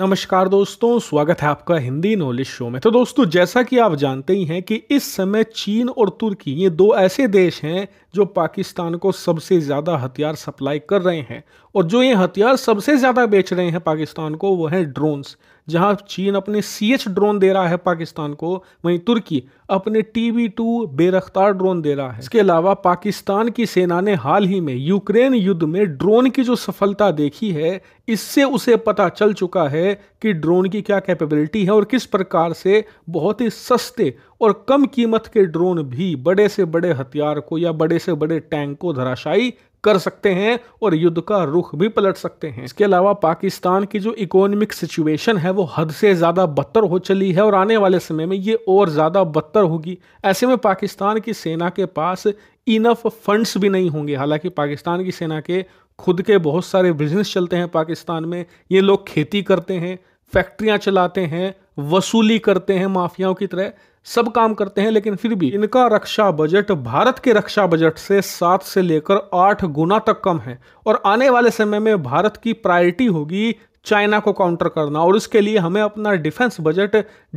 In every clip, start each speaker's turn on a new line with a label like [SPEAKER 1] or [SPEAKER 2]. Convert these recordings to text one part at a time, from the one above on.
[SPEAKER 1] नमस्कार दोस्तों स्वागत है आपका हिंदी नॉलेज शो में तो दोस्तों जैसा कि आप जानते ही हैं कि इस समय चीन और तुर्की ये दो ऐसे देश हैं जो पाकिस्तान को सबसे ज़्यादा हथियार सप्लाई कर रहे हैं और जो ये हथियार सबसे ज़्यादा बेच रहे हैं पाकिस्तान को वो हैं ड्रोन्स जहां चीन अपने सी एच ड्रोन दे रहा है पाकिस्तान को वहीं तुर्की अपने T B two Bayraktar drone दे रहा है इसके अलावा पाकिस्तान की सेना ने हाल ही में यूक्रेन युद्ध में ड्रोन की जो सफलता देखी है इससे उसे पता चल चुका है कि ड्रोन की क्या कैपेबिलिटी है और किस प्रकार से बहुत ही सस्ते और कम कीमत के ड्रोन भी बड़े से बड़े हथियार को या बड़े से बड़े टैंक को धराशायी कर सकते हैं और युद्ध का रुख भी पलट सकते हैं इसके अलावा पाकिस्तान की जो इकोनॉमिक सिचुएशन है वो हद से ज़्यादा बदतर हो चली है और आने वाले समय में ये और ज़्यादा बदतर होगी ऐसे में पाकिस्तान की सेना के पास इनफ फंड्स भी नहीं होंगे हालांकि पाकिस्तान की सेना के खुद के बहुत सारे बिजनेस चलते हैं पाकिस्तान में ये लोग खेती करते हैं फैक्ट्रियाँ चलाते हैं वसूली करते हैं माफियाओं की तरह सब काम करते हैं लेकिन फिर भी इनका रक्षा बजट भारत के रक्षा बजट से सात से लेकर आठ गुना तक कम है और आने वाले समय में भारत की प्रायोरिटी होगी चाइना को काउंटर करना और इसके लिए हमें अपना डिफेंस बजट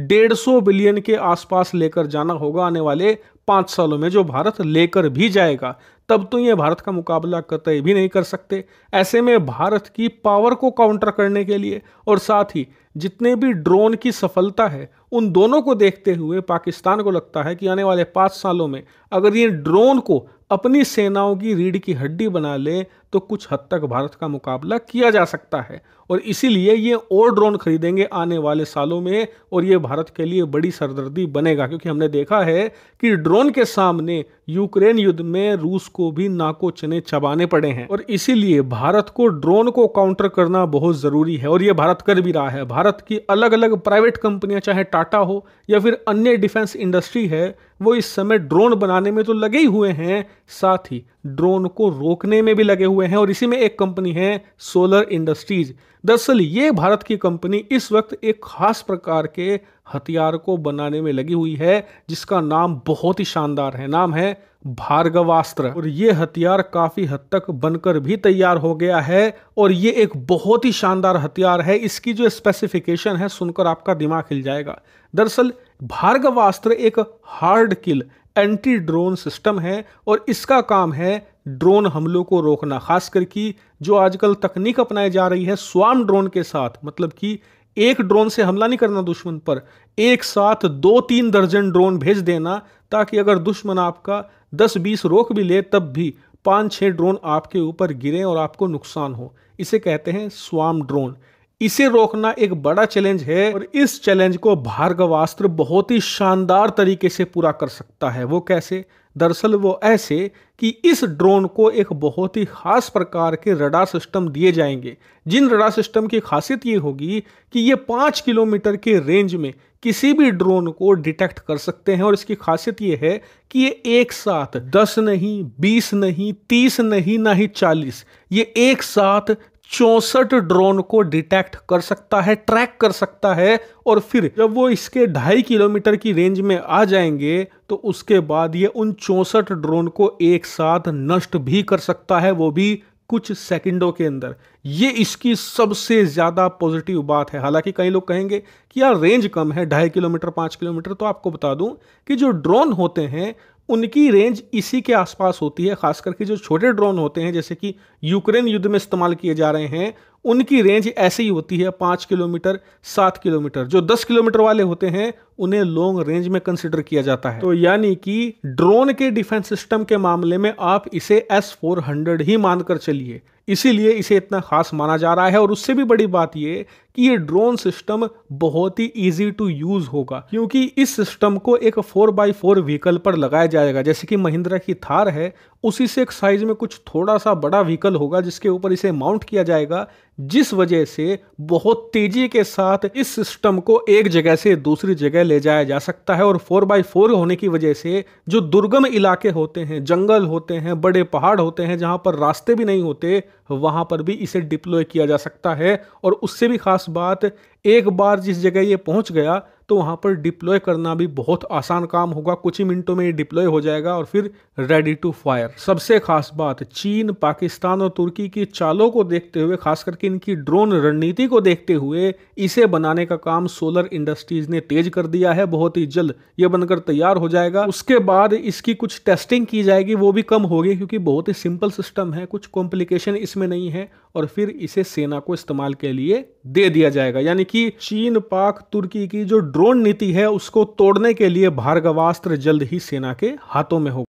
[SPEAKER 1] डेढ़ सौ बिलियन के आसपास लेकर जाना होगा आने वाले पाँच सालों में जो भारत लेकर भी जाएगा तब तो ये भारत का मुकाबला कतई भी नहीं कर सकते ऐसे में भारत की पावर को काउंटर करने के लिए और साथ ही जितने भी ड्रोन की सफलता है उन दोनों को देखते हुए पाकिस्तान को लगता है कि आने वाले पाँच सालों में अगर ये ड्रोन को अपनी सेनाओं की रीढ़ की हड्डी बना ले तो कुछ हद तक भारत का मुकाबला किया जा सकता है और इसीलिए ये और ड्रोन खरीदेंगे आने वाले सालों में और ये भारत के लिए बड़ी सरदर्दी बनेगा क्योंकि हमने देखा है कि ड्रोन ड्रोन के सामने यूक्रेन युद्ध में रूस को भी नाको चने चबाने पड़े हैं और इसीलिए भारत को ड्रोन को काउंटर करना बहुत जरूरी है और ये भारत कर भी रहा है भारत की अलग अलग प्राइवेट कंपनियां चाहे टाटा हो या फिर अन्य डिफेंस इंडस्ट्री है वो इस समय ड्रोन बनाने में तो लगे ही हुए हैं साथ ही ड्रोन को रोकने में भी लगे हुए हैं और इसी में एक कंपनी है सोलर इंडस्ट्रीज दरअसल ये भारत की कंपनी इस वक्त एक खास प्रकार के हथियार को बनाने में लगी हुई है जिसका नाम बहुत ही शानदार है नाम है भार्गवास्त्र और ये हथियार काफी हद तक बनकर भी तैयार हो गया है और ये एक बहुत ही शानदार हथियार है इसकी जो स्पेसिफिकेशन है सुनकर आपका दिमाग हिल जाएगा दरअसल भार्गवास्त्र एक hard kill anti drone system है और इसका काम है ड्रोन हमलों को रोकना खास की जो आजकल तकनीक अपनाई जा रही है स्वाम ड्रोन के साथ मतलब कि एक ड्रोन से हमला नहीं करना दुश्मन पर एक साथ दो तीन दर्जन ड्रोन भेज देना ताकि अगर दुश्मन आपका दस बीस रोक भी ले तब भी पाँच छः ड्रोन आपके ऊपर गिरें और आपको नुकसान हो इसे कहते हैं स्वाम ड्रोन इसे रोकना एक बड़ा चैलेंज है और इस चैलेंज को भार्गवास्त्र बहुत ही शानदार तरीके से पूरा कर सकता है वो कैसे दरअसल वो ऐसे कि इस ड्रोन को एक बहुत ही ख़ास प्रकार के रडार सिस्टम दिए जाएंगे जिन रडार सिस्टम की खासियत ये होगी कि ये पाँच किलोमीटर के रेंज में किसी भी ड्रोन को डिटेक्ट कर सकते हैं और इसकी खासियत ये है कि ये एक साथ दस नहीं बीस नहीं तीस नहीं ना ही चालीस ये एक साथ चौसठ ड्रोन को डिटेक्ट कर सकता है ट्रैक कर सकता है और फिर जब वो इसके ढाई किलोमीटर की रेंज में आ जाएंगे तो उसके बाद ये उन चौसठ ड्रोन को एक साथ नष्ट भी कर सकता है वो भी कुछ सेकंडों के अंदर ये इसकी सबसे ज़्यादा पॉजिटिव बात है हालांकि कई लोग कहेंगे कि यार रेंज कम है ढाई किलोमीटर पाँच किलोमीटर तो आपको बता दूं कि जो ड्रोन होते हैं उनकी रेंज इसी के आसपास होती है खास करके जो छोटे ड्रोन होते हैं जैसे कि यूक्रेन युद्ध में इस्तेमाल किए जा रहे हैं उनकी रेंज ऐसे ही होती है पाँच किलोमीटर सात किलोमीटर जो दस किलोमीटर वाले होते हैं उन्हें लॉन्ग रेंज में कंसिडर किया जाता है तो यानी कि ड्रोन के डिफेंस सिस्टम के मामले में आप इसे एस फोर हंड्रेड ही मानकर चलिए इसीलिए इसे इतना खास माना जा रहा है और उससे भी बड़ी बात यह कि ये ड्रोन सिस्टम बहुत ही ईजी टू यूज होगा क्योंकि इस सिस्टम को एक फोर बाई फोर व्हीकल पर लगाया जाएगा जैसे कि महिंद्रा की थार है उसी से एक साइज में कुछ थोड़ा सा बड़ा व्हीकल होगा जिसके ऊपर इसे माउंट किया जाएगा जिस वजह से बहुत तेजी के साथ इस सिस्टम को एक जगह से दूसरी जगह ले जाया जा सकता है और फोर बाई फोर होने की वजह से जो दुर्गम इलाके होते हैं जंगल होते हैं बड़े पहाड़ होते हैं जहां पर रास्ते भी नहीं होते वहाँ पर भी इसे डिप्लॉय किया जा सकता है और उससे भी ख़ास बात एक बार जिस जगह ये पहुंच गया तो वहाँ पर डिप्लॉय करना भी बहुत आसान काम होगा कुछ ही मिनटों में ये डिप्लॉय हो जाएगा और फिर रेडी टू फायर सबसे खास बात चीन पाकिस्तान और तुर्की की चालों को देखते हुए खास करके इनकी ड्रोन रणनीति को देखते हुए इसे बनाने का काम सोलर इंडस्ट्रीज ने तेज कर दिया है बहुत ही जल्द ये बनकर तैयार हो जाएगा उसके बाद इसकी कुछ टेस्टिंग की जाएगी वो भी कम होगी क्योंकि बहुत ही सिंपल सिस्टम है कुछ कॉम्प्लिकेशन इसमें नहीं है और फिर इसे सेना को इस्तेमाल के लिए दे दिया जाएगा यानी कि चीन पाक तुर्की की जो ड्रोन नीति है उसको तोड़ने के लिए भार्गवास्त्र जल्द ही सेना के हाथों में होगा